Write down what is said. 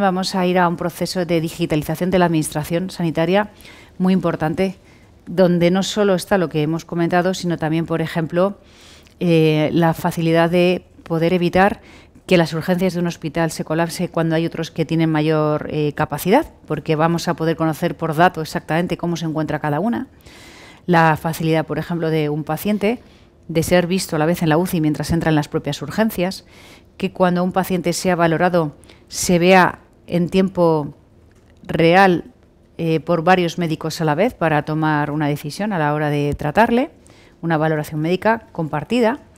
Vamos a ir a un proceso de digitalización de la administración sanitaria muy importante, donde no solo está lo que hemos comentado, sino también, por ejemplo, eh, la facilidad de poder evitar que las urgencias de un hospital se colapse cuando hay otros que tienen mayor eh, capacidad, porque vamos a poder conocer por dato exactamente cómo se encuentra cada una. La facilidad, por ejemplo, de un paciente de ser visto a la vez en la UCI mientras entra en las propias urgencias, que cuando un paciente sea valorado se vea en tiempo real eh, por varios médicos a la vez para tomar una decisión a la hora de tratarle, una valoración médica compartida